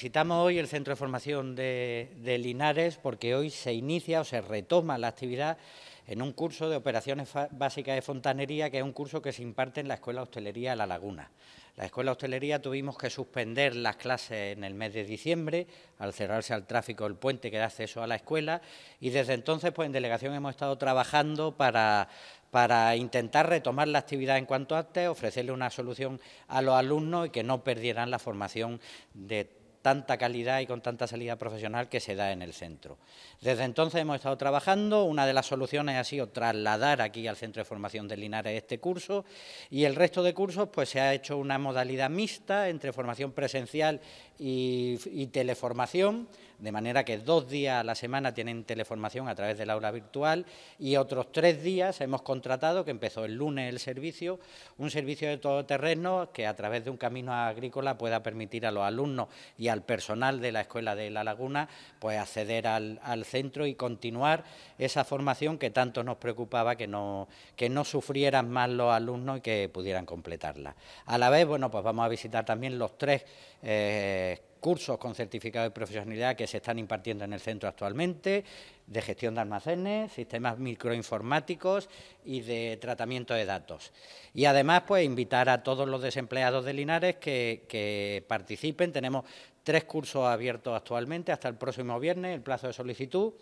Visitamos hoy el Centro de Formación de, Linares porque hoy se inicia o se retoma la actividad en un curso de operaciones básicas de fontanería, que es un curso que se imparte en la Escuela Hostelería de La Laguna. La Escuela Hostelería tuvimos que suspender las clases en el mes de diciembre, al cerrarse al tráfico el puente que da acceso a la escuela, y desde entonces pues en delegación hemos estado trabajando para para intentar retomar la actividad en cuanto antes, ofrecerle una solución a los alumnos y que no perdieran la formación de todos tanta calidad y con tanta salida profesional que se da en el centro. Desde entonces hemos estado trabajando, una de las soluciones ha sido trasladar aquí al Centro de Formación de Linares este curso y el resto de cursos pues se ha hecho una modalidad mixta entre formación presencial y, teleformación, de manera que dos días a la semana tienen teleformación a través del aula virtual y otros tres días hemos contratado, que empezó el lunes el servicio, un servicio de todoterreno que a través de un camino agrícola pueda permitir a los alumnos y al personal de la Escuela de La Laguna pues acceder al, centro y continuar esa formación que tanto nos preocupaba que no, que no sufrieran más los alumnos y que pudieran completarla. A la vez, bueno, pues vamos a visitar también los tres... Eh, cursos con certificado de profesionalidad que se están impartiendo en el centro actualmente, de gestión de almacenes, sistemas microinformáticos y de tratamiento de datos. Y además, pues invitar a todos los desempleados de Linares que, participen. Tenemos tres cursos abiertos actualmente hasta el próximo viernes, el plazo de solicitud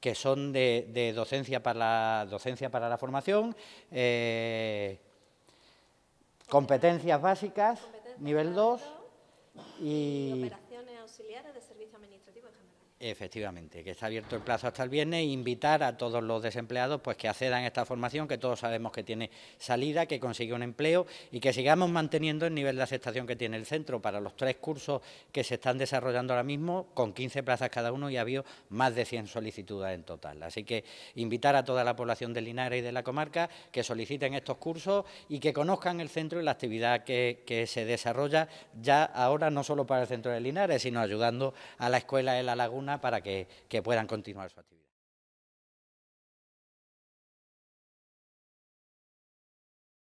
que son de, docencia, para la, docencia para la formación, eh, competencias básicas, nivel 2, y, operaciones auxiliares de servicio Efectivamente, que está abierto el plazo hasta el viernes e invitar a todos los desempleados pues que accedan a esta formación, que todos sabemos que tiene salida, que consigue un empleo y que sigamos manteniendo el nivel de aceptación que tiene el centro para los tres cursos que se están desarrollando ahora mismo, con 15 plazas cada uno y ha habido más de 100 solicitudes en total. Así que invitar a toda la población de Linares y de la comarca que soliciten estos cursos y que conozcan el centro y la actividad que se desarrolla ya ahora no solo para el centro de Linares, sino ayudando a la escuela de La Laguna para que, que puedan continuar su actividad.